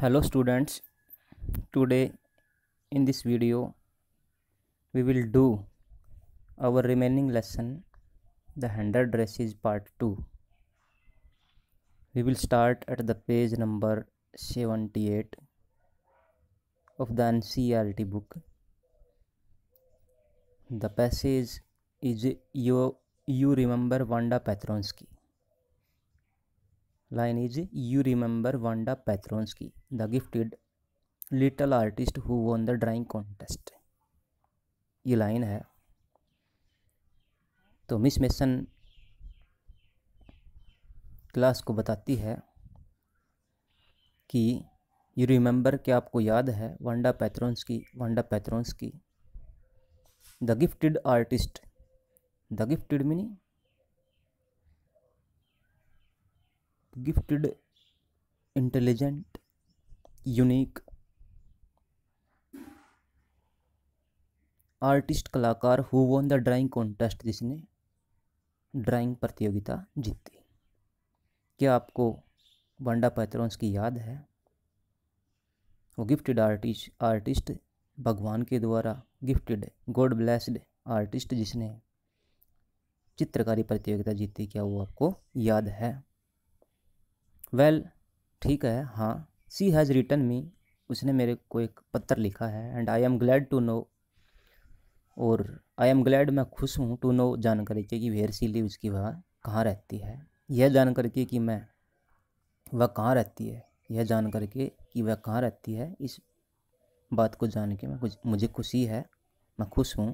hello students today in this video we will do our remaining lesson the hundred dresses part 2 we will start at the page number 78 of the ncrt book the passage is you you remember wanda patronsky line is you remember Wanda की the gifted little artist who won the drawing contest ये line है तो miss mason class को बताती है कि you remember क्या आपको याद है वांडा पैथ्रोन्स की वांडा पैथ्रोन्स की the gifted artist the gifted meaning gifted intelligent unique artist कलाकार who won the drawing contest जिसने ड्राइंग प्रतियोगिता जीती क्या आपको बंडा पैथरोंस की याद है वो गिफ्टेड आर्टिस्ट आर्टिस्ट भगवान के द्वारा गिफ्टेड गॉड ब्लेस्ड आर्टिस्ट जिसने चित्रकारी प्रतियोगिता जीती क्या वो आपको याद है वेल ठीक है हाँ सी हैज़ रिटर्न मी उसने मेरे को एक पत्र लिखा है and I am glad to know और आई एम ग्लैड मैं खुश हूँ टू नो जानकारी चाहिए कि वेयर सी लिव्स की वह कहाँ रहती है यह जानकर के कि मैं वह कहाँ रहती है यह जानकर के कि वह कहाँ रहती है इस बात को जान के मैं कुछ मुझे खुशी है मैं खुश हूँ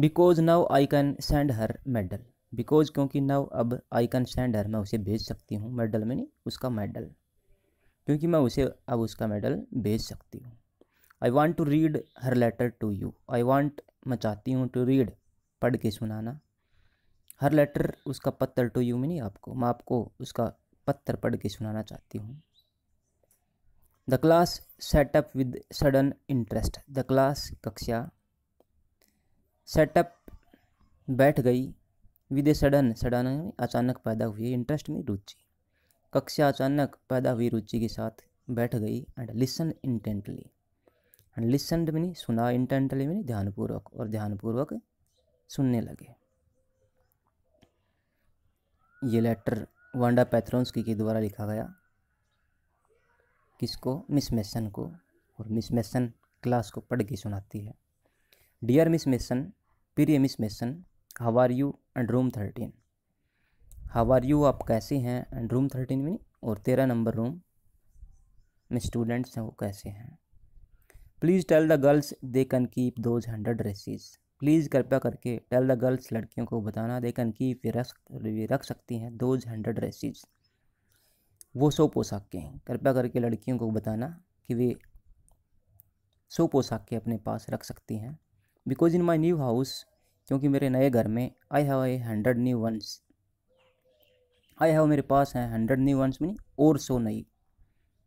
because now I can send her medal because क्योंकि नव अब आई कंसेंडर मैं उसे भेज सकती हूँ मेडल में नहीं उसका मेडल क्योंकि मैं उसे अब उसका मेडल भेज सकती हूँ I want to read her letter to you I want मैं चाहती हूँ टू रीड पढ़ के सुनाना हर लेटर उसका पत्थर टू यू में नहीं आपको मैं आपको उसका पत्थर पढ़ के सुनाना चाहती हूँ the class sat up with sudden interest the class कक्षा सेटअप बैठ गई विद ए सडन सडन में अचानक पैदा हुई इंटरेस्ट में रुचि कक्षा अचानक पैदा हुई रुचि के साथ बैठ गई and listen intently and listen मैंने सुना इंटेंटली मैंने ध्यानपूर्वक और ध्यानपूर्वक सुनने लगे ये लेटर वांडा पैथ्रोन्स के द्वारा लिखा गया किसको मिस मेसन को और मिस मेसन क्लास को पढ़ के सुनाती है डियर मिस मेसन प्रिय Miss Mason how are you and room thirteen how are you आप कैसे हैं एंड रूम थर्टीन में और तेरह नंबर रूम में स्टूडेंट्स हैं वो कैसे हैं please tell the girls they can keep those hundred dresses please कृपया करके टेल द गर्ल्स लड़कियों को बताना दे कैन कीप वे रख वे रख सकती हैं दोज हंड्रेड रेसिस वो सौ पोशाकें कृपया करके लड़कियों को बताना कि वे सौ पोशाकें अपने पास रख सकती हैं because in my new house क्योंकि मेरे नए घर में I have a hundred new ones I have मेरे पास हैं हंड्रेड न्यू वंस मीनिंग और सो नई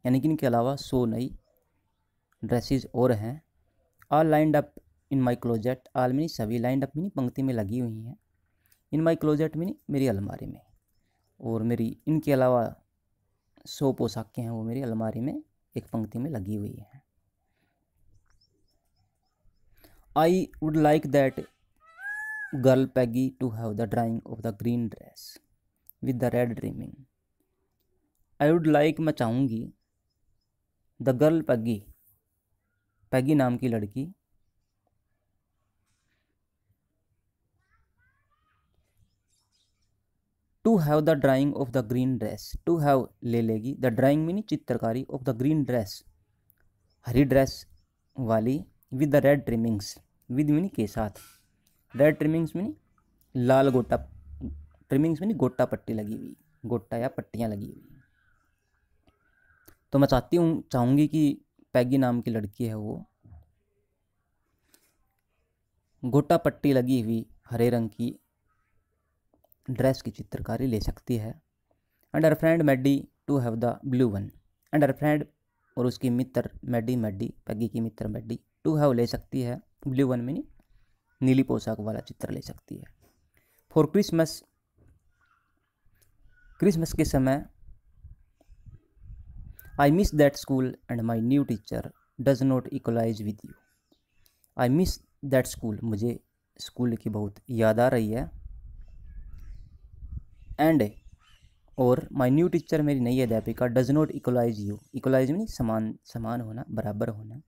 यानी कि इनके अलावा सो नई ड्रेसेस और हैं all lined up in my closet all mean सभी लाइंड अप मीनी पंक्ति में लगी हुई हैं इन माई क्लोजेट मीनी मेरी अलमारी में और मेरी इनके अलावा सौ पोशाकें हैं वो मेरी अलमारी में एक पंक्ति में लगी हुई हैं I would like that girl Peggy to have the drawing of the green dress with the red trimming I would like मैं चाहूँगी द गर्ल पैगी पैगी नाम की लड़की to have the drawing of the green dress to have ले लेगी the drawing mean चित्रकारी of the green dress हरी dress वाली with the red trimmings with mean के साथ रेड ट्रिमिंग्स में लाल गोटा ट्रिमिंग्स में गोटा पट्टी लगी हुई गोटा या पट्टियाँ लगी हुई तो मैं चाहती हूँ चाहूँगी कि पैगी नाम की लड़की है वो गोटा पट्टी लगी हुई हरे रंग की ड्रेस की चित्रकारी ले सकती है and her friend Maddy to have the blue one and her friend और उसकी मित्र मैडी मैडी पैगी की मित्र मैडी टू हैव ले सकती है ब्लू वन मीनी नीली पोशाक वाला चित्र ले सकती है फॉर क्रिसमस क्रिसमस के समय I miss that school and my new teacher does not equalise with you I miss that school मुझे स्कूल की बहुत याद आ रही है एंड और माई न्यू टीचर मेरी नई अध्यापिका does not equalise you equalise mean समान समान होना बराबर होना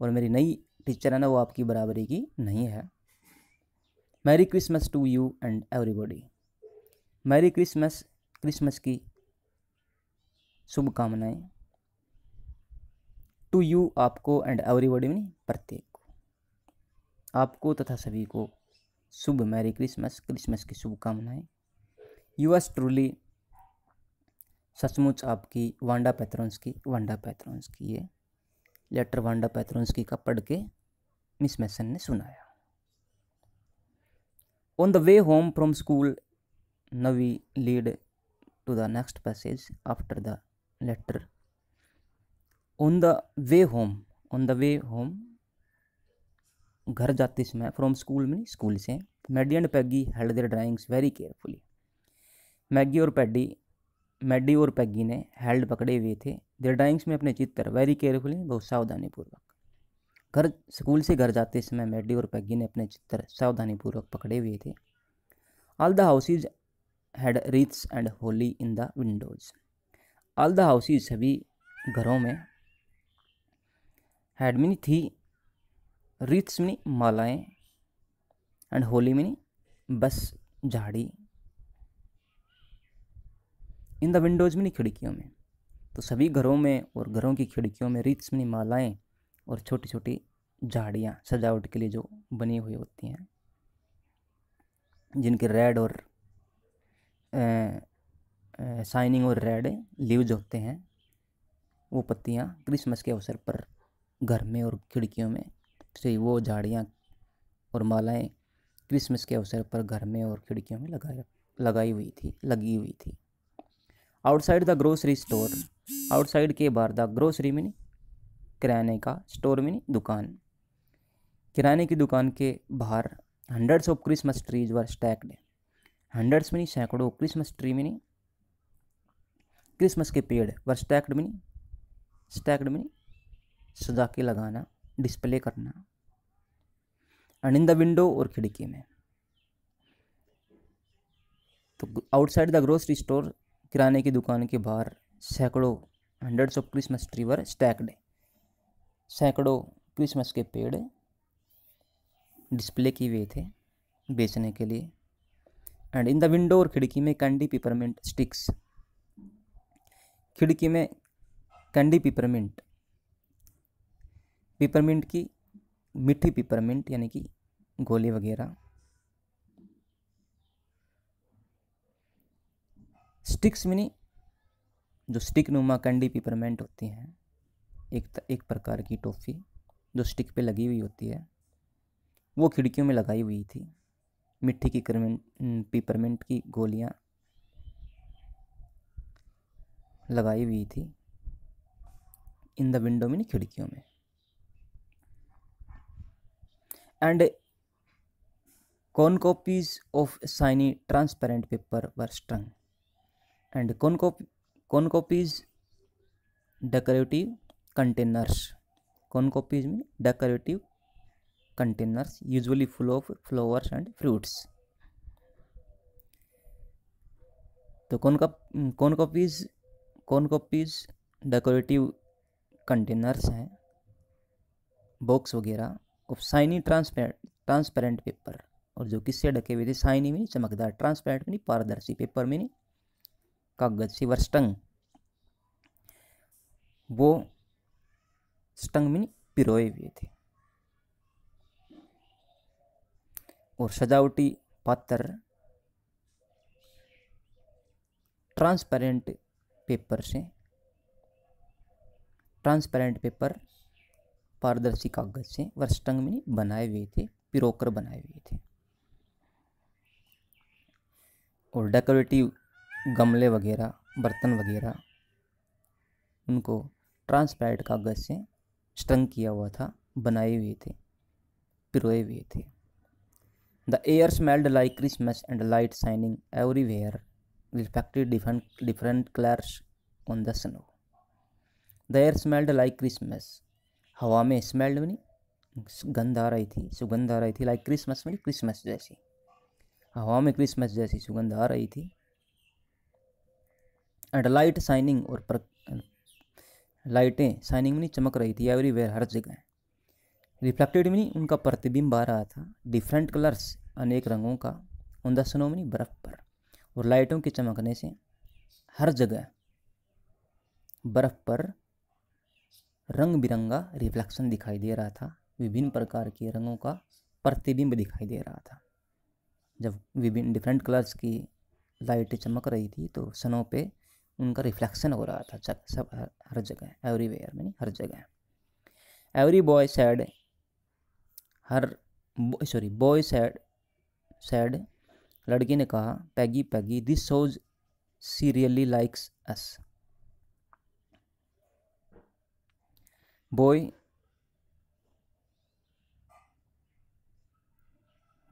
और मेरी नई टीचर है ना वो आपकी बराबरी की नहीं है merry Christmas to you and everybody merry Christmas Christmas की शुभकामनाएं टू यू आपको एंड एवरीबॉडी में प्रत्येक को आपको तथा सभी को शुभ मैरी क्रिसमस क्रिसमस की शुभकामनाएं यूएस ट्रूली सचमुच आपकी वांडा पैथरोंस की वांडा पैथरोंस की ये लेटर वांडा पैथरोंस की का पढ़ के मिस मैसन ने सुनाया on the way home from school नवी lead to the next passage after the letter on the way home on the way home घर जाते समय फ्रॉम स्कूल में स्कूल से Maddy and Peggy held their drawings very carefully Maggie और Paddy Maddy और Peggy ने held पकड़े हुए थे देयर ड्राइंग्स में अपने चित्र वेरी केयरफुली बहुत सावधानीपूर्वक घर स्कूल से घर जाते समय मैडी और पैगी ने अपने चित्र सावधानीपूर्वक पकड़े हुए थे all the houses had wreaths and holly in the windows all the houses सभी घरों में हैड मिनी थी रीथ्स मिनी मालाएँ एंड होली मिनी बस झाड़ी इन द विंडोज मिनी खिड़कियों में तो सभी घरों में और घरों की खिड़कियों में रीथ्स मिनी मालाएँ और छोटी छोटी झाड़ियाँ सजावट के लिए जो बनी हुई होती हैं जिनके रेड और शाइनिंग और रेड लीव्स होते हैं वो पत्तियाँ क्रिसमस के अवसर पर घर में और खिड़कियों में से वो झाड़ियाँ और मालाएं क्रिसमस के अवसर पर घर में और खिड़कियों में लगाई लगाई हुई थी लगी हुई थी outside the grocery store outside के बाहर द ग्रोसरी मीनिंग किराने का स्टोर मिनी दुकान किराने की दुकान के बाहर hundreds of Christmas trees were stacked hundreds mean सैकड़ों क्रिसमस ट्री मिनी क्रिसमस के पेड़ were stacked mean stacked mean सजा के लगाना डिस्प्ले करना एंड इन द विंडो और खिड़की में तो आउटसाइड द ग्रोसरी स्टोर किराने की दुकान के बाहर सैकड़ों hundreds of Christmas tree were stacked है सैकड़ों क्रिसमस के पेड़ डिस्प्ले किए हुए थे बेचने के लिए एंड इन द विंडो और खिड़की में कैंडी पिपरमेंट स्टिक्स खिड़की में कैंडी पिपरमेंट पिपरमेंट की मीठी पिपरमेंट यानी कि गोले वगैरह स्टिक्स मिनी जो स्टिक नुमा कैंडी पिपरमेंट होती हैं एक एक प्रकार की टॉफ़ी जो स्टिक पे लगी हुई होती है वो खिड़कियों में लगाई हुई थी मिट्टी की करमेंट पीपरमेंट की गोलियाँ लगाई हुई थी इन द विंडो में खिड़कियों में and cornucopias of shiny transparent paper were strung and cornucopia cornucopias decorative containers concopies mean decorative containers usually full of flowers and fruits तो cornucopias cornucopias decorative containers हैं box वगैरह और Saini transparent transparent paper और जो किससे ढके हुए थे साइनी में चमकदार ट्रांसपेरेंट में पारदर्शी पेपर में कागज सी वर्स्टंग वो स्टंग मीन पिरोए हुए थे और सजावटी पात्र ट्रांसपेरेंट पेपर से ट्रांसपेरेंट पेपर पारदर्शी कागज से वर्षटंग में बनाए हुए थे पिरोकर बनाए हुए थे और डेकोरेटिव गमले वगैरह बर्तन वगैरह उनको ट्रांसपेरेंट कागज से स्ट्रंग किया हुआ था बनाए हुए थे पिरोए हुए थे the air smelled like Christmas and light shining everywhere reflected different different colours on the snow the air smelled like Christmas हवा में स्मेल्ड बनी गंध आ रही थी सुगंध आ रही थी लाइक क्रिसमस में क्रिसमस जैसी हवा में क्रिसमस जैसी सुगंध आ रही थी एंड लाइट शाइनिंग और लाइटें शाइनिंग में चमक रही थी एवरीवेयर हर जगह रिफ्लेक्टेड मनी उनका प्रतिबिंब आ रहा था डिफरेंट कलर्स अनेक रंगों का उन दर्शनों स्नो में बर्फ़ पर और लाइटों के चमकने से हर जगह बर्फ़ पर रंग बिरंगा रिफ्लेक्शन दिखाई दे रहा था विभिन्न प्रकार के रंगों का प्रतिबिंब दिखाई दे रहा था जब विभिन्न डिफरेंट कलर्स की लाइटें चमक रही थी तो स्नो पे उनका रिफ्लेक्शन हो रहा था सब हर, हर जगह वेयर मीनी हर जगह एवरी बॉय सैड हर सॉरी बॉय सैड सैड लड़की ने कहा Peggy Peggy this shows she really likes us boy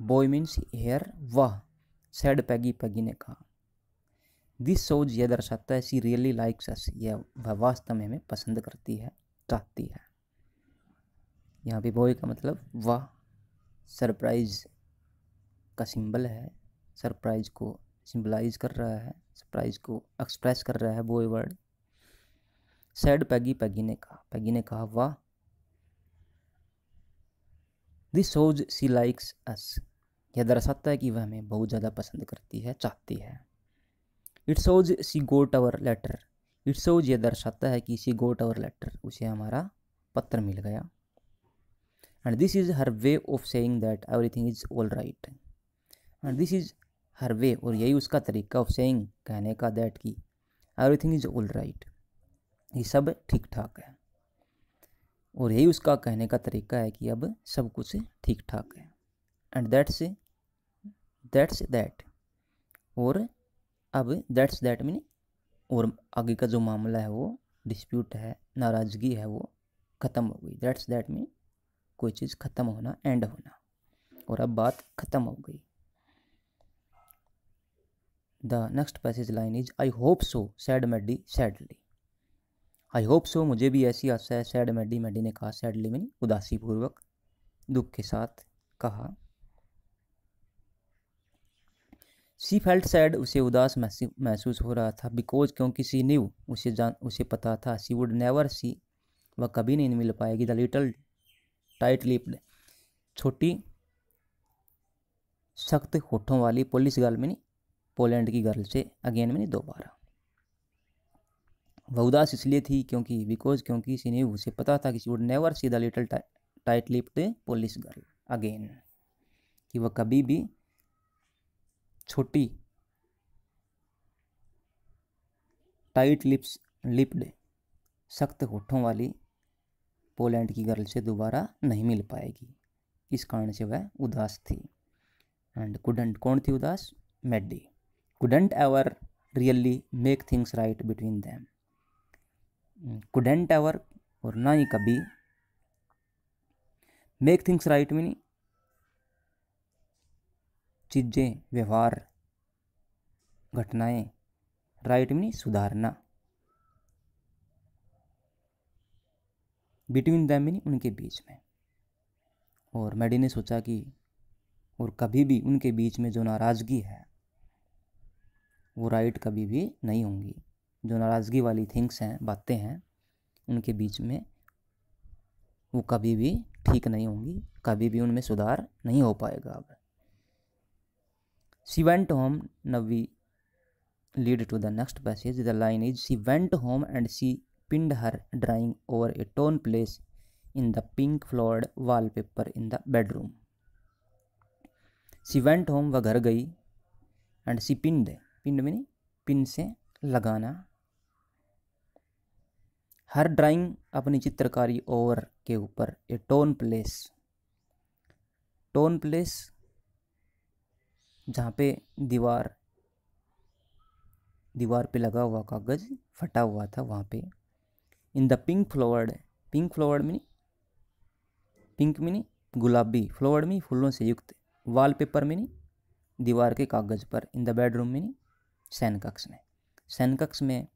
boy means here वाह सैड पैगी पैगी ने कहा दिस शोज यह दर्शाता है सी रियली लाइक्स अस यह वह वास्तव में हमें पसंद करती है चाहती है यहाँ पे बॉय का मतलब वह सरप्राइज का सिंबल है सरप्राइज को सिंबलाइज कर रहा है सरप्राइज को एक्सप्रेस कर रहा है boy word said Peggy Peggy ने कहा पैगी ने कहा वाह this shows she likes us यह दर्शाता है कि वह हमें बहुत ज़्यादा पसंद करती है चाहती है it shows she got our letter it shows ये दर्शाता है कि सी गोट अवर लेटर उसे हमारा पत्र मिल गया and this is her way of saying that everything is all right and this is her way और यही उसका तरीका ऑफ सेइंग कहने का दैट की एवरीथिंग इज़ ऑल राइट ये सब ठीक ठाक है और यही उसका कहने का तरीका है कि अब सब कुछ ठीक ठाक है एंड दैट्स दैट्स दैट और अब दैट्स दैट मीन और आगे का जो मामला है वो डिस्प्यूट है नाराज़गी है वो ख़त्म हो गई दैट्स दैट मीन कोई चीज़ ख़त्म होना एंड होना और अब बात ख़त्म हो गई the next passage line is I hope so said Maddy sadly I hope so मुझे भी ऐसी आशा है सैड मेडी मैडी ने कहा सैडली मैंने उदासीपूर्वक दुख के साथ कहा सी फेल्ट सैड उसे उदास महसूस हो रहा था बिकॉज क्योंकि सी न्यू उसे जान उसे पता था सी वुड नेवर सी वह कभी नहीं मिल पाएगी द लिटल टाइट लिप्ड छोटी सख्त होठों वाली पोलिस गर्ल में पोलैंड की गर्ल से अगेन में नहीं दोबारा वह उदास इसलिए थी क्योंकि बिकॉज क्योंकि सी न्यू उसे पता था कि she would never see the little tight lipped Polish girl again कि वह कभी भी छोटी टाइट लिप्स लिप्ड सख्त होठों वाली पोलैंड की गर्ल से दोबारा नहीं मिल पाएगी इस कारण से वह उदास थी एंड कुडंट कौन थी उदास Maddy couldn't ever really make things right between them couldn't ever और ना ही कभी मेक थिंग्स राइट मीन चीज़ें व्यवहार घटनाएं राइट में सुधारना बिटवीन द मीनी उनके बीच में और मैडी ने सोचा कि और कभी भी उनके बीच में जो नाराज़गी है वो राइट कभी भी नहीं होंगी जो नाराज़गी वाली थिंग्स हैं बातें हैं उनके बीच में वो कभी भी ठीक नहीं होंगी कभी भी उनमें सुधार नहीं हो पाएगा अब She went home. Now we lead to the next passage. The line is She went home and she pinned her drawing over a torn place in the pink floored wallpaper in the bedroom. She went home. वह घर गई and सी पिंड पिंड mean pin से लगाना हर drawing अपनी चित्रकारी over के ऊपर a torn place torn place जहाँ पे दीवार दीवार पे लगा हुआ कागज़ फटा हुआ था वहाँ पे in the pink flowered pink flowered meaning pink meaning गुलाबी फ्लावर्ड में फूलों से युक्त वाल पेपर मीनी दीवार के कागज़ पर इन द बेडरूम मीनी सैन कक्ष में सैन कक्ष में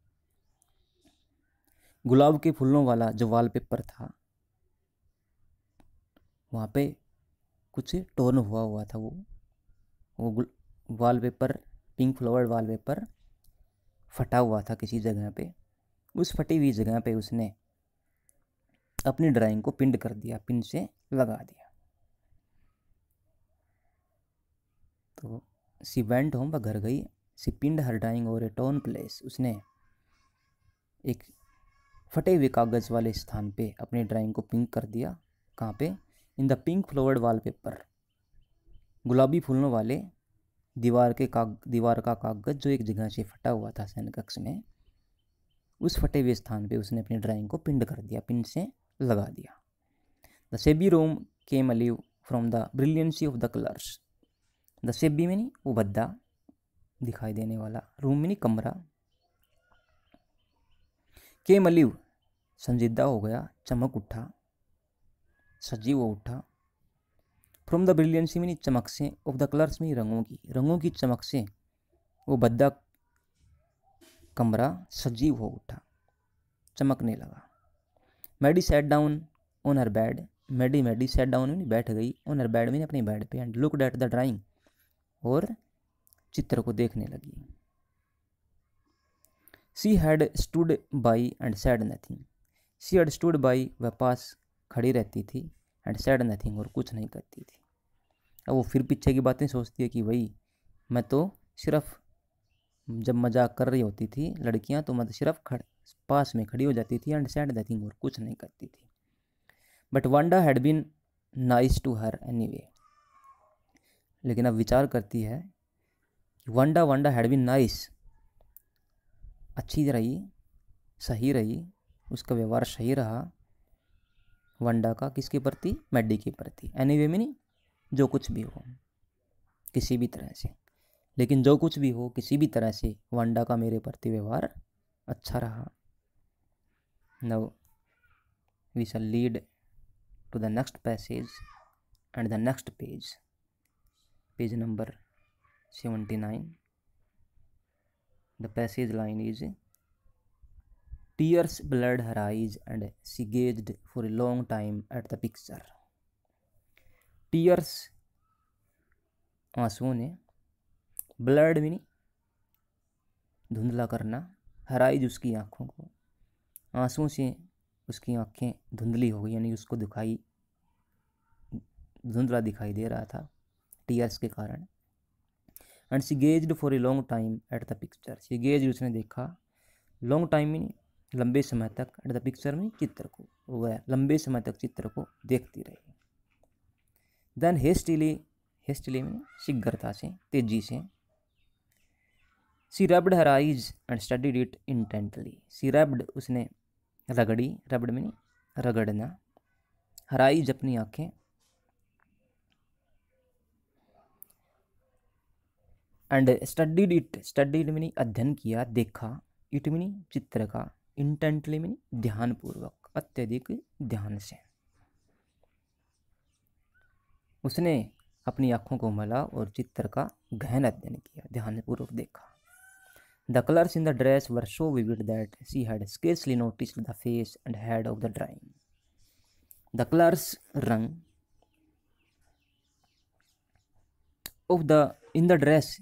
गुलाब के फूलों वाला जो वाल पेपर था वहाँ पे कुछ टोन हुआ हुआ था वो वो वॉलपेपर पिंक फ्लावर वॉलपेपर फटा हुआ था किसी जगह पे उस फटी हुई जगह पे उसने अपनी ड्राइंग को पिंड कर दिया पिन से लगा दिया तो सी वेंट होम वह घर गई सी पिंड हर ड्राइंग और ए टोन प्लेस उसने एक फटे हुए कागज़ वाले स्थान पे अपनी ड्राइंग को पिंक कर दिया कहाँ पे in the pink flowered wallpaper गुलाबी फूलों वाले दीवार के काग दीवार का कागज़ जो एक जगह से फटा हुआ था सैन कक्ष में उस फटे हुए स्थान पे उसने अपनी ड्राइंग को पिंड कर दिया पिंड से लगा दिया the shabby room came alive from the brilliancy of the colours the shabby meaning वो भद्दा दिखाई देने वाला रूम मीनी कमरा केम अलीव संजीदा हो गया चमक उठा सजीव उठा फ्रॉम द ब्रिलियंसी मीनी चमक से ऑफ द कलर्स मीनी रंगों की रंगों की चमक से वो बद्दा कमरा सजीव हो उठा चमकने लगा Maddie sat down on her bed Maddie Maddie sat down में बैठ गई ऑन हर बेड में अपने बेड पे and look at the drawing और चित्र को देखने लगी she had stood by and said nothing she had stood by वह पास खड़ी रहती थी एंड सेड नथिंग और कुछ नहीं करती थी अब वो फिर पीछे की बातें सोचती है कि भाई मैं तो सिर्फ जब मजाक कर रही होती थी लड़कियां तो मैं तो सिर्फ खड़ पास में खड़ी हो जाती थी एंड सैड नथिंग और कुछ नहीं करती थी but Wanda had been nice to her anyway लेकिन अब विचार करती है कि Wanda Wanda had been nice अच्छी रही सही रही उसका व्यवहार सही रहा वंडा का किसके प्रति मैडी के प्रति एनी वे मीनिंग जो कुछ भी हो किसी भी तरह से लेकिन जो कुछ भी हो किसी भी तरह से वंडा का मेरे प्रति व्यवहार अच्छा रहा now we shall lead to the next passage and the next page page number seventy nine the passage line is Tears blurred her eyes and she gazed for a long time at the picture. Tears आंसुओं ने blood मीनी धुंधला करना हराइज उसकी आँखों को आंसुओं से उसकी आँखें धुंधली हो गई यानी उसको दिखाई धुंधला दिखाई दे रहा था टीयर्स के कारण and she gazed for a long time at the picture she gaze उसने देखा लॉन्ग टाइम नहीं लंबे समय तक एट द पिक्चर में चित्र को वह लंबे समय तक चित्र को देखती रही देन हेस्टिली हेस्टिली में शीघ्रता से तेजी से she rubbed her eyes and studied it intently she rubbed उसने रगड़ी रबड़ में रगड़ना हर आइज अपनी आँखें and studied it studied meaning अध्ययन किया देखा इट मिनी चित्र का इंटेंटली मीन ध्यानपूर्वक अत्यधिक ध्यान से उसने अपनी आंखों को मला और चित्र का गहन अध्ययन किया ध्यानपूर्वक देखा the colours in the dress were so vivid that she had scarcely notice the face and head of the drawing the colours रंग of the in the dress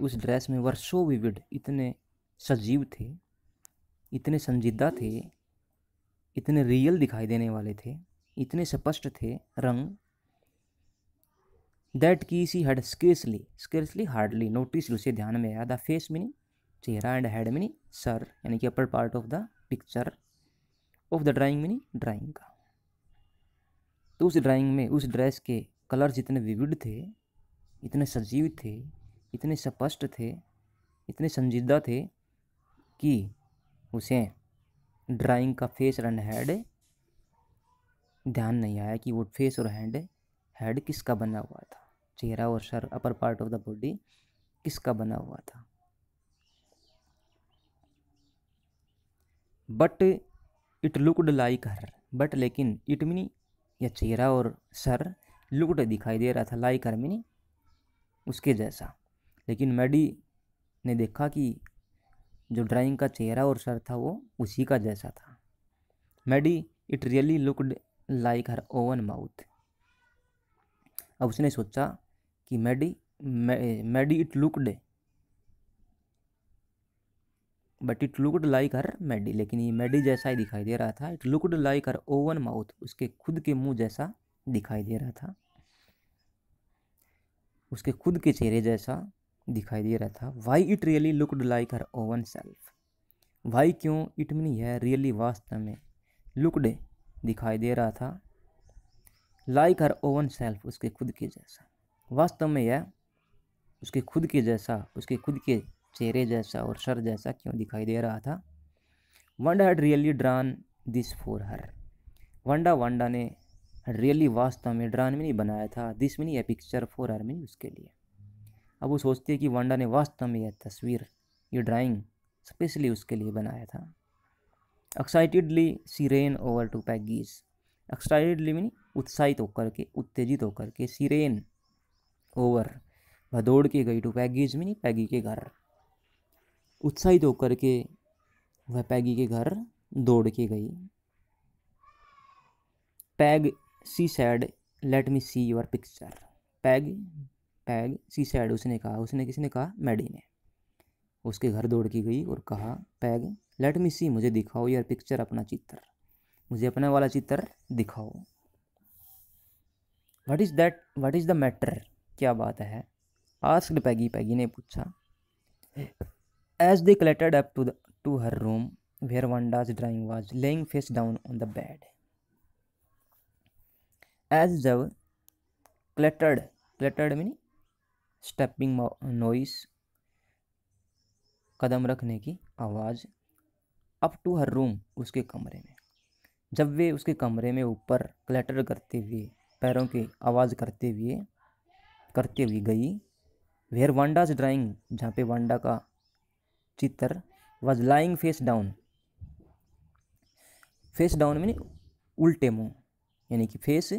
उस ड्रेस में वर शो विविड इतने सजीव थे इतने संजीदा थे इतने रियल दिखाई देने वाले थे इतने स्पष्ट थे रंग दैट की she had scarcely scarcely hardly notice उसे ध्यान में आया द फेस मीनिंग चेहरा एंड हेड मीनिंग सर यानी कि upper part of the picture of the drawing meaning drawing का तो उस ड्राइंग में उस ड्रेस के कलर्स इतने विविड थे इतने सजीव थे इतने स्पष्ट थे इतने संजीदा थे कि उसे ड्राइंग का फेस और हैड ध्यान नहीं आया कि वो फेस और हैंड हेड किसका बना हुआ था चेहरा और सर upper part of the body किसका बना हुआ था but it looked like her but लेकिन इट मिनी या चेहरा और सर लुकड दिखाई दे रहा था लाइक हर मिनी उसके जैसा लेकिन मैडी ने देखा कि जो ड्राइंग का चेहरा और सर था वो उसी का जैसा था Maddie it really looked like her own mouth अब उसने सोचा कि Maddie Maddie it looked but it looked like her Maddie लेकिन ये मैडी जैसा ही दिखाई दे रहा था it looked like her own mouth उसके खुद के मुंह जैसा दिखाई दे रहा था उसके खुद के चेहरे जैसा दिखाई दे रहा था why it really looked like her own self why क्यों इट मीन यह रियली वास्तव में लुकड दिखाई दे रहा था लाइक हर ओवन सेल्फ उसके खुद के जैसा वास्तव में यह उसके खुद के जैसा उसके खुद के चेहरे जैसा और सर जैसा क्यों दिखाई दे रहा था Wanda had really drawn this for her Wanda Wanda ने रियली वास्तव में ड्रान में नहीं बनाया था दिस नहीं है पिक्चर फॉर हर में उसके लिए अब वो सोचती है कि वांडा ने वास्तव में यह तस्वीर ये ड्राइंग स्पेशली उसके लिए बनाया था excitedly she ran over to Peggy's excitedly mean उत्साहित होकर के उत्तेजित होकर के सीरेन ओवर भदौड़ के गई टू पैगीज मीनी पैगी के घर उत्साहित होकर के वह पैगी के घर दौड़ के गई Peg she said let me see your picture Peg Peg said उसने कहा उसने किसी ने कहा मैडी ने उसके घर दौड़ की गई और कहा पैग लेट मी सी मुझे दिखाओ यार पिक्चर अपना चित्र मुझे अपना वाला चित्र दिखाओ what is that what is the matter क्या बात है आस्क पैगी पैगी ने पूछा as they collected up to to her room where Wanda's drawing was lying face down on the bed as जब clattered clattered mean stepping noise कदम रखने की आवाज़ अप टू हर रूम उसके कमरे में जब वे उसके कमरे में ऊपर क्लेटर करते हुए पैरों की आवाज़ करते हुए करते हुए गई वेयर वांडाज ड्राइंग जहाँ पे वांडा का चित्र was lying face down face down में उल्टे मुंह यानी कि फेस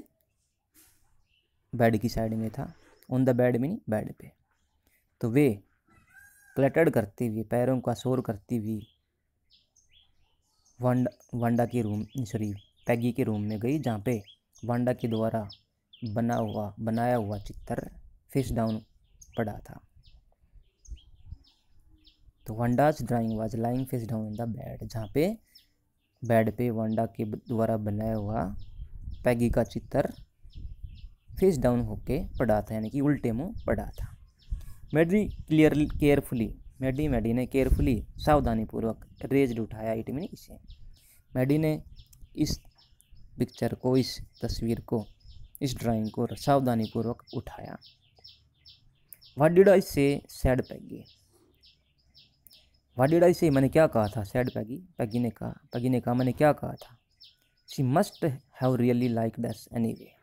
बेड की साइड में था on the bed meaning bed पे तो वे क्लटर्ड करती हुई पैरों का शोर करती हुई वांडा वंडा के रूम सॉरी पैगी के रूम में गई जहाँ पे वांडा के द्वारा बना हुआ बनाया हुआ चित्र फेस डाउन पड़ा था तो Wanda's drawing was lying face down in the bed जहाँ पे बेड पे वंडा के द्वारा बनाया हुआ पैगी का चित्र फेस डाउन होके पढ़ा था यानी कि उल्टे मुँह पढ़ा था Maddie clear carefully Maddie Maddie ने केयरफुली सावधानीपूर्वक रेज उठाया इट मीन इसे मैडी ने इस पिक्चर को इस तस्वीर को इस ड्राइंग को सावधानीपूर्वक उठाया वाट डिड आई से sad Peggy what did I से मैंने क्या कहा था सैड पैगी पैगी ने कहा पैगी ने कहा मैंने क्या कहा था she must have really like this anyway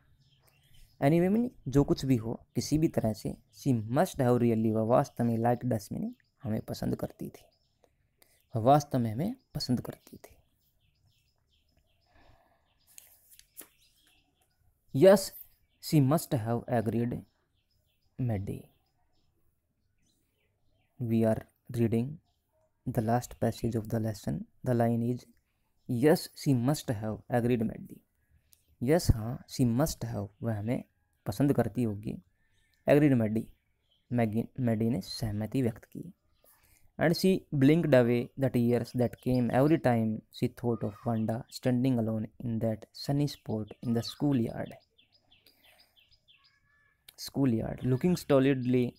anyway mean जो कुछ भी हो किसी भी तरह से सी मस्ट हैव रियली व वास्तव में लाइक डस्टमिनी हमें पसंद करती थी वास्तव में हमें पसंद करती थी yes she must have agreed Maddie we are reading the last passage of the lesson the line is yes she must have agreed Maddie yes हाँ सी मस्ट हैव वह हमें पसंद करती होगी एग्रीड मैडी मैगी मैडी ने सहमति व्यक्त की and she blinked away that tears that came every time she thought of Wanda standing alone in that sunny spot in the school yard school yard looking stolidly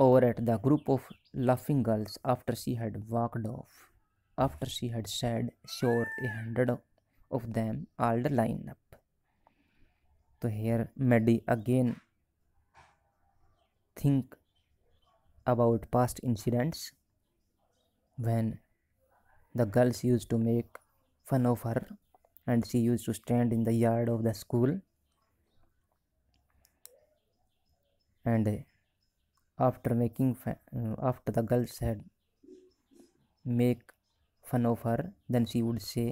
over at the group of laughing girls after she had walked off after she had said sure a hundred of them all the lineup so here Maddie again think about past incidents when the girls used to make fun of her and she used to stand in the yard of the school and after making fun, after the girls had make fun of her then she would say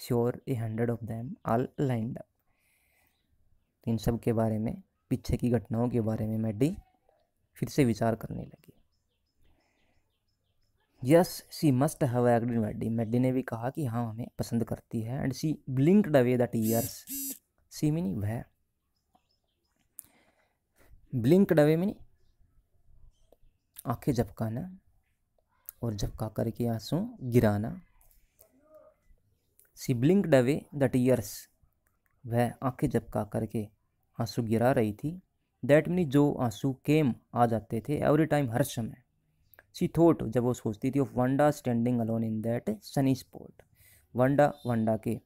sure a hundred of them all lined up इन सब के बारे में पीछे की घटनाओं के बारे में मैडी फिर से विचार करने लगी yes she must have in Maddie Maddie ने भी कहा कि हाँ हमें पसंद करती है and she blinked away that tears she meaning वह ब्लिंकड अवे मीनी आंखें झपकाना और झपका करके आंसू गिराना she blinked away the tears वह आंखें झपका करके आंसू गिरा रही थी दैट मीनी जो आंसू केम आ जाते थे एवरी टाइम हर समय सी थोट जब वो सोचती थी of Wanda standing alone in that sunny spot Wanda Wanda के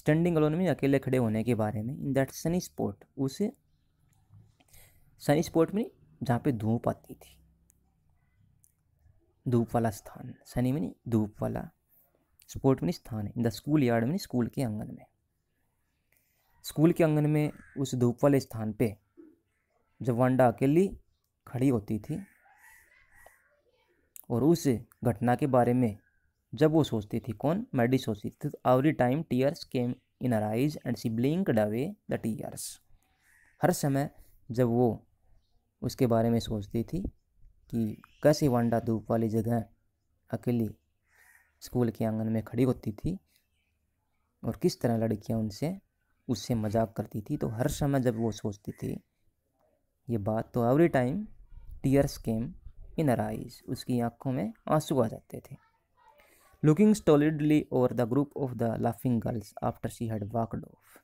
स्टैंडिंग अलोन में अकेले खड़े होने के बारे में इन दैट सनी स्पॉट उस सनी स्पॉट में जहाँ पे धूप आती थी धूप वाला स्थान सनी में धूप वाला स्पोर्ट में स्थान है इन द स्कूल यार्ड में स्कूल के आंगन में स्कूल के आंगन में उस धूप वाले स्थान पे जब वांडा अकेली खड़ी होती थी और उस घटना के बारे में जब वो सोचती थी कौन मैडी सोचती थी तो every time tears came in her eyes and she blinked away the tears हर समय जब वो उसके बारे में सोचती थी कि कैसे वांडा धूप वाली जगह अकेली स्कूल के आंगन में खड़ी होती थी और किस तरह लड़कियां उनसे उससे मजाक करती थी तो हर समय जब वो सोचती थी ये बात तो every time tears came in her उसकी आंखों में आंसू आ जाते थे looking stolidly over the group of the laughing girls after she had walked off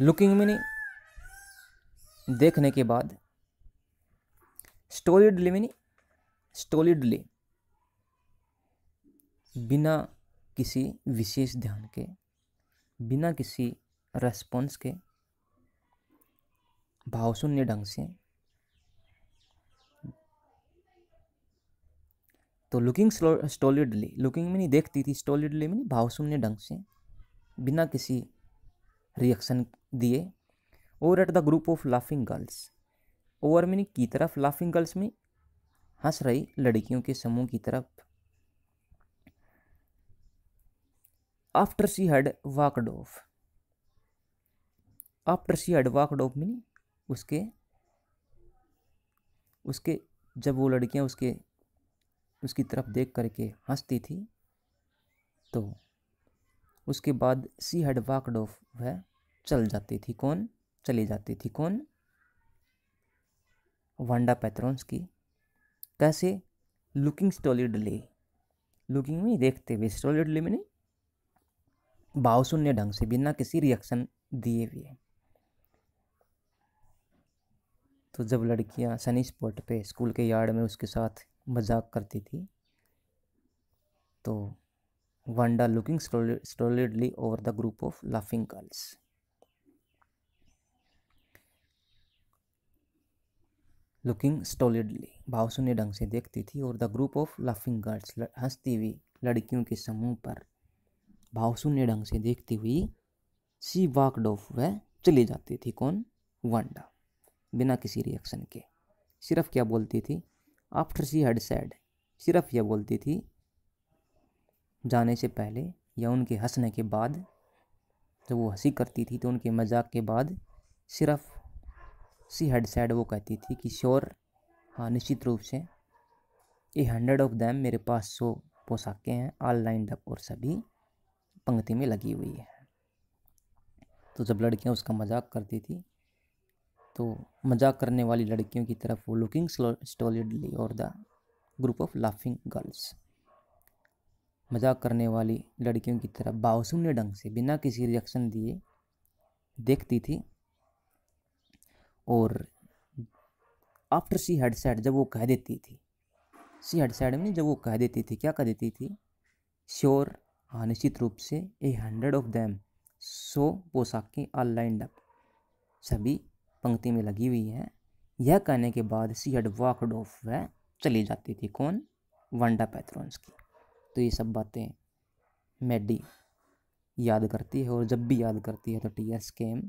looking meaning देखने के बाद स्टोरिड मीनी स्टोलिडली बिना किसी विशेष ध्यान के बिना किसी रेस्पॉन्स के भावशून्य ढंग से तो लुकिंग स्टोलिडली लुकिंग में नहीं देखती थी स्टोलिडली में नहीं भावशून्य ढंग से बिना किसी रिएक्शन दिए over at the group of laughing girls over meaning की तरफ लाफिंग गर्ल्स में हंस रही लड़कियों के समूह की तरफ आफ्टर सी हड वाकड ऑफ आफ्टर सी हड वाकड ऑफ मीन उसके उसके जब वो लड़कियां उसके उसकी तरफ देख करके हंसती थी तो उसके बाद सी हड वाकड ऑफ वह चल जाती थी कौन चली जाती थी कौन वांडा पैथरोंस की कैसे लुकिंग स्टोलिडली लुकिंग में देखते हुए स्टोलिडली मैंने भाव भावशून्य ढंग से बिना किसी रिएक्शन दिए हुए तो जब लड़कियां सनी स्पॉट पे स्कूल के यार्ड में उसके साथ मजाक करती थी तो Wanda looking stolidly over the group of laughing girls looking stolidly भावशून्य ढंग से देखती थी और the group of laughing girls हंसती हुई लड़कियों के समूह पर भावशून्य ढंग से देखती हुई सी वाकड ऑफ वह चली जाती थी कौन वांडा बिना किसी रिएक्शन के सिर्फ क्या बोलती थी आफ्टर सी हेड सैड सिर्फ यह बोलती थी जाने से पहले या उनके हंसने के बाद जब वो हंसी करती थी तो उनके मजाक के बाद सिर्फ सी हेड सैड वो कहती थी कि श्योर हाँ निश्चित रूप से ए हंड्रेड ऑफ दैम मेरे पास सौ पोशाकें हैं ऑल लाइन अप और सभी पंक्ति में लगी हुई है तो जब लड़कियां उसका मजाक करती थी तो मजाक करने वाली लड़कियों की तरफ वो लुकिंग स्टोलिडली और the group of laughing girls मजाक करने वाली लड़कियों की तरफ बावसुन्य ढंग से बिना किसी रिएक्शन दिए देखती थी और आफ्टर सी हेड सैड जब वो कह देती थी सी हेड सैड में जब वो कह देती थी क्या कह देती थी श्योर हाँ निश्चित रूप से a hundred of them so पोशाकें आर लाइंड अप सभी पंक्ति में लगी हुई हैं यह कहने के बाद सी हेड वॉकड ऑफ वह चली जाती थी कौन वंडा पैथ्रोन्स की तो ये सब बातें मेडी याद करती है और जब भी याद करती है तो tears came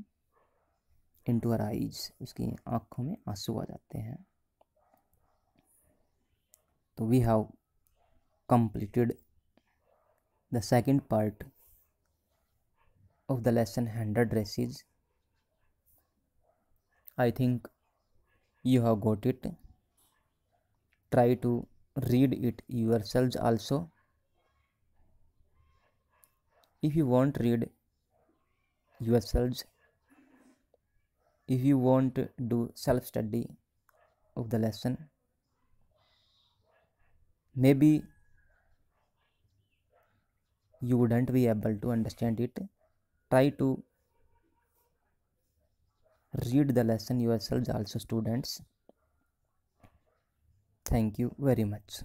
into her eyes उसकी आँखों में आंसू आ जाते हैं तो we have completed the second part of the lesson hundred dresses I think you have got it try to read it yourself also if you want read yourselves if you want to do self study of the lesson maybe you wouldn't be able to understand it try to read the lesson yourselves also students thank you very much